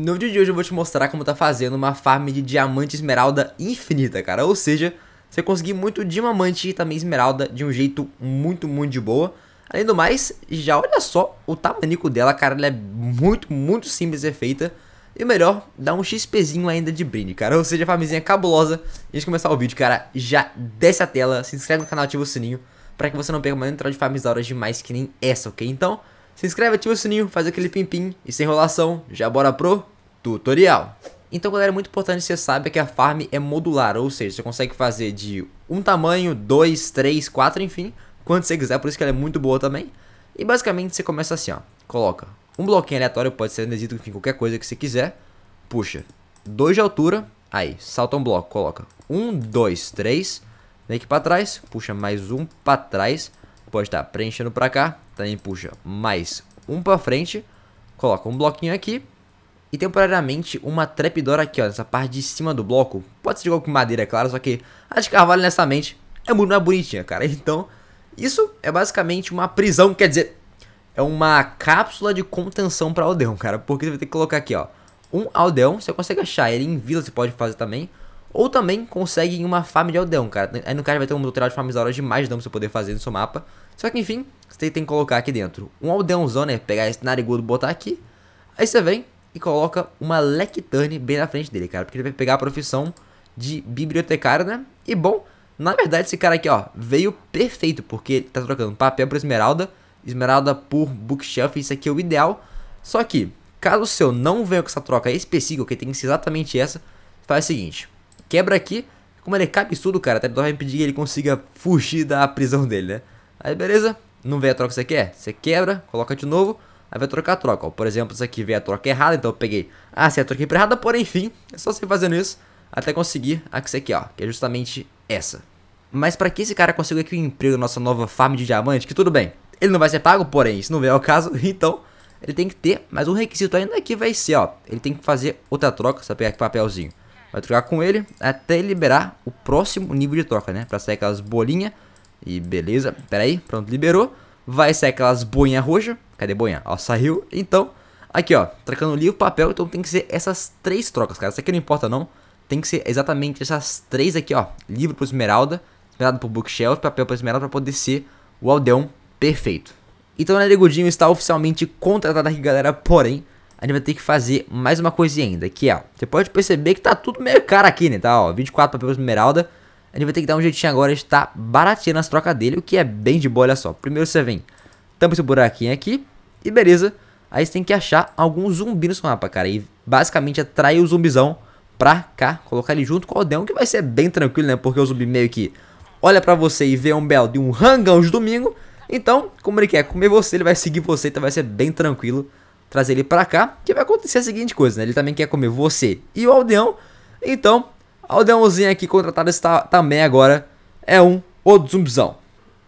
No vídeo de hoje eu vou te mostrar como tá fazendo uma farm de diamante esmeralda infinita, cara. Ou seja, você conseguir muito diamante e também esmeralda de um jeito muito, muito de boa. Além do mais, já olha só o tamanico dela, cara. Ela é muito, muito simples de ser feita. E o melhor, dá um XPzinho ainda de brinde, cara. Ou seja, farmzinha cabulosa. E antes de começar o vídeo, cara, já desce a tela, se inscreve no canal, ativa o sininho. Pra que você não perca uma entrada de farms da hora demais que nem essa, ok? Então... Se inscreve, ativa o sininho, faz aquele pimpim e sem enrolação, já bora pro tutorial. Então galera, é muito importante que você saiba que a farm é modular, ou seja, você consegue fazer de um tamanho, dois, três, quatro, enfim, quando você quiser, por isso que ela é muito boa também. E basicamente você começa assim, ó, coloca um bloquinho aleatório, pode ser nesito, enfim, qualquer coisa que você quiser, puxa, dois de altura, aí, salta um bloco, coloca um, dois, três, vem aqui pra trás, puxa mais um pra trás, pode estar tá preenchendo para cá, também puxa mais um para frente, coloca um bloquinho aqui e temporariamente uma trapdoor aqui, ó, nessa parte de cima do bloco. Pode ser igual qualquer madeira, é claro, só que a de carvalho, mente é muito mais é bonitinha, cara. Então, isso é basicamente uma prisão, quer dizer, é uma cápsula de contenção para aldeão, cara, porque você vai ter que colocar aqui, ó, um aldeão, você consegue achar ele em vila, você pode fazer também, ou também consegue em uma farm de aldeão, cara. Aí no caso vai ter um tutorial de farm de demais, não pra você poder fazer no seu mapa. Só que enfim, você tem que colocar aqui dentro um aldeãozão, né? Pegar esse narigudo, botar aqui. Aí você vem e coloca uma lectane bem na frente dele, cara. Porque ele vai pegar a profissão de bibliotecário, né? E bom, na verdade esse cara aqui, ó, veio perfeito. Porque ele tá trocando papel por esmeralda, esmeralda por bookshelf. Isso aqui é o ideal. Só que, caso o seu não venha com essa troca específica, que tem que ser exatamente essa, faz o seguinte. Quebra aqui. Como ele é cabe tudo, cara, até vai impedir que ele consiga fugir da prisão dele, né? Aí beleza, não vem a troca que você quer, você quebra, coloca de novo, aí vai trocar a troca. Ó. Por exemplo, isso aqui vem a troca errada, então eu peguei, ah, se a troca é errada, porém, enfim, é só você fazendo isso até conseguir a que você quer, ó, que é justamente essa. Mas para que esse cara consiga aqui o um emprego na nossa nova farm de diamante, que tudo bem, ele não vai ser pago, porém, isso não é o caso, então ele tem que ter, mas um requisito ainda aqui vai ser, ó, ele tem que fazer outra troca, só pegar aqui papelzinho. Vai trocar com ele até liberar o próximo nível de troca, né, pra sair aquelas bolinhas e beleza, pera aí, pronto, liberou. Vai sair aquelas boinhas roxas. Cadê boinha? Ó, saiu. Então, aqui ó, trocando livro, o papel, então tem que ser essas três trocas, cara. Isso aqui não importa não. Tem que ser exatamente essas três aqui, ó. Livro pro Esmeralda, Esmeralda pro Bookshelf, papel pro Esmeralda pra poder ser o aldeão perfeito. Então o Neregudinho está oficialmente contratado aqui, galera, porém... A gente vai ter que fazer mais uma coisinha ainda, que é, ó, você pode perceber que tá tudo meio caro aqui, né, tá, ó, 24 papel esmeralda, a gente vai ter que dar um jeitinho agora de estar tá nas trocas dele, o que é bem de boa, olha só. Primeiro você vem, tampa esse buraquinho aqui e beleza. Aí você tem que achar algum zumbi no seu mapa, cara. E basicamente atrair o zumbizão pra cá, colocar ele junto com o aldeão, que vai ser bem tranquilo, né? Porque o zumbi meio que olha pra você e vê um belo de um rangão de domingo. Então, como ele quer comer você, ele vai seguir você, então vai ser bem tranquilo trazer ele pra cá. Que vai acontecer a seguinte coisa, né? Ele também quer comer você e o aldeão. Então, a Leãozinho aqui contratado está também tá agora é um outro zumbizão.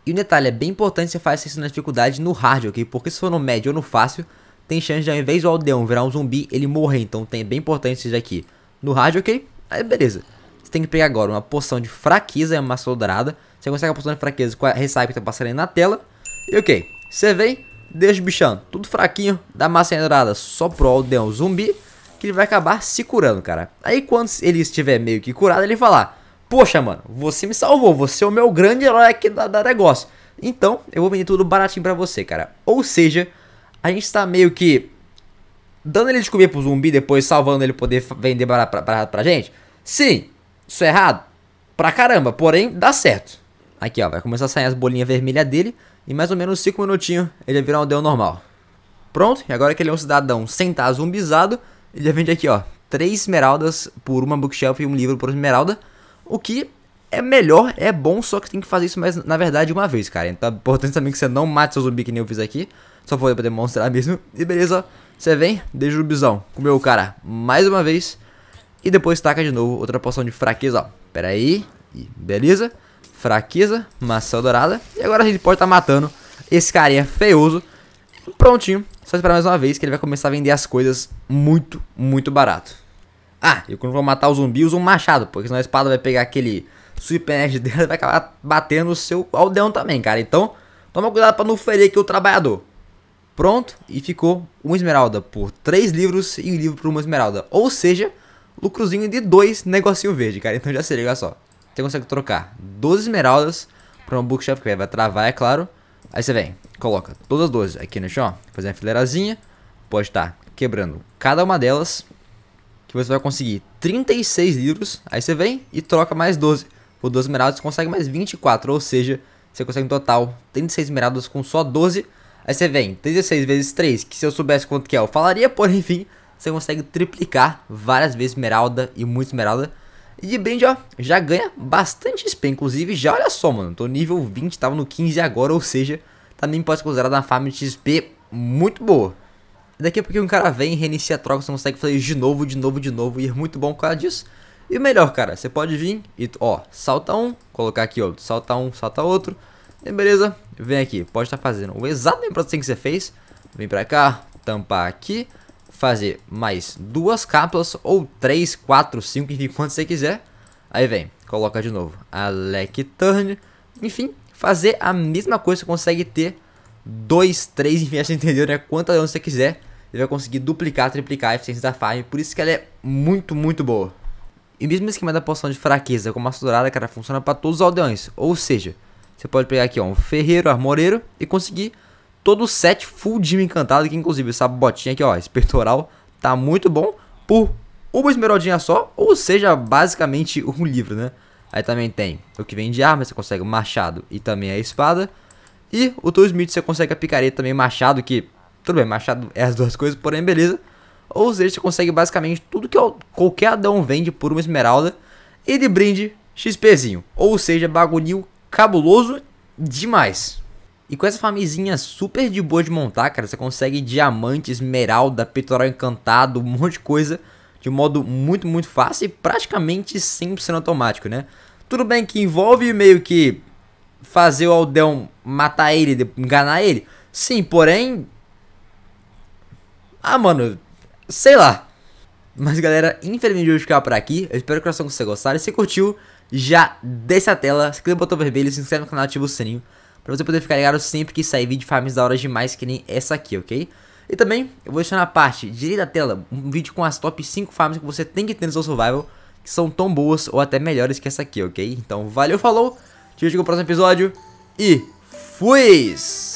E um detalhe, é bem importante você fazer isso na dificuldade no hard, ok? Porque se for no médio ou no fácil, tem chance de ao invés do aldeão virar um zumbi, ele morrer. Então tem, é bem importante isso aqui. No hard, ok? Aí beleza. Você tem que pegar agora uma poção de fraqueza e é uma maçã dourada. Você consegue a poção de fraqueza com a ressaca que tá passando aí na tela. E ok. Você vem, deixa o bichão tudo fraquinho, dá massa dourada só pro aldeão zumbi que ele vai acabar se curando, cara. Aí quando ele estiver meio que curado, ele falar: Poxa, mano, você me salvou, você é o meu grande herói aqui da, da negócio. Então, eu vou vender tudo baratinho pra você, cara. Ou seja, a gente tá meio que dando ele de comer pro zumbi, depois salvando ele poder vender barato pra, pra gente. Sim, isso é errado? Pra caramba, porém, dá certo. Aqui, ó, vai começar a sair as bolinhas vermelhas dele. E mais ou menos 5 minutinhos ele vai virar um deus normal. Pronto, e agora que ele é um cidadão sem estar tá zumbizado, ele já vende aqui, ó, três esmeraldas por uma bookshelf e um livro por esmeralda. O que é melhor, é bom, só que tem que fazer isso mais, na verdade, uma vez, cara. Então é importante também que você não mate seu zumbi que nem eu fiz aqui. Só foi pra demonstrar mesmo. E beleza, você vem, deixa o bisão, comeu o cara mais uma vez. E depois taca de novo outra poção de fraqueza, ó. Pera aí, beleza. Fraqueza, maçã dourada. E agora a gente pode estar tá matando esse carinha feioso. Prontinho, só esperar mais uma vez que ele vai começar a vender as coisas muito, muito barato. Ah, e quando for matar o zumbi usa um machado, porque senão a espada vai pegar aquele super nerd dela e vai acabar batendo o seu aldeão também, cara. Então, toma cuidado para não ferir aqui o trabalhador. Pronto, e ficou uma esmeralda por três livros e um livro por uma esmeralda. Ou seja, lucrozinho de dois negocinho verde, cara. Então já se liga só. Você consegue trocar 12 esmeraldas para um bookshelf, que vai travar, é claro. Aí você vem, coloca todas as 12 aqui no chão, fazer uma fileirazinha, pode estar quebrando cada uma delas, que você vai conseguir 36 livros, aí você vem e troca mais 12 por 12 esmeraldas, você consegue mais 24, ou seja, você consegue um total 36 esmeraldas com só 12, aí você vem 36 vezes 3, que se eu soubesse quanto que é eu falaria, porém, enfim, você consegue triplicar várias vezes esmeralda e muita esmeralda, e de brinde, ó, já ganha bastante XP. Inclusive, já olha só, mano. Tô nível 20, tava no 15 agora, ou seja, também tá pode ser considerada uma farm de XP muito boa. Daqui a pouquinho um cara vem, reinicia a troca, você consegue fazer de novo, de novo, de novo. E é muito bom por causa disso. E o melhor, cara, você pode vir e, ó, salta um, colocar aqui, ó, salta um, salta outro. E beleza, vem aqui, pode estar tá fazendo o exato mesmo processo que você fez. Vem pra cá, tampar aqui fazer mais duas cápsulas ou três, quatro, cinco, enfim, quanto você quiser. Aí vem, coloca de novo a lecturne, Enfim, fazer a mesma coisa, você consegue ter dois, três, enfim, você entendeu, né? Quantas onde você quiser, ele vai conseguir duplicar, triplicar a eficiência da farm. Por isso que ela é muito, muito boa. E mesmo o esquema da poção de fraqueza como massa dourada, cara, funciona para todos os aldeões. Ou seja, você pode pegar aqui, ó, um ferreiro, armoreiro e conseguir todo o set full de encantado, que inclusive essa botinha aqui, ó, esse peitoral, tá muito bom por uma esmeraldinha só, ou seja, basicamente um livro, né? Aí também tem o que vem de arma, você consegue o machado e também a espada. E o Smith você consegue a picareta também, machado, que tudo bem, machado é as duas coisas, porém beleza. Ou seja, você consegue basicamente tudo que qualquer Adão vende por uma esmeralda e de brinde XPzinho. Ou seja, bagulho cabuloso demais. E com essa famizinha super de boa de montar, cara, você consegue diamante, esmeralda, peitoral encantado, um monte de coisa de modo muito, muito fácil e praticamente 100% automático, né? Tudo bem que envolve meio que fazer o aldeão matar ele, enganar ele. Sim, porém... Ah, mano, sei lá. Mas galera, infelizmente eu vou ficar por aqui. Eu espero que vocês tenham gostado. se curtiu, já desce a tela, clica no botão vermelho, se inscreve no canal e ativa o sininho. Pra você poder ficar ligado sempre que sair vídeo de farms da hora demais que nem essa aqui, ok? E também, eu vou deixar na parte direita da tela um vídeo com as top 5 farms que você tem que ter no seu survival, que são tão boas ou até melhores que essa aqui, ok? Então, valeu, falou, te vejo no próximo episódio e fui!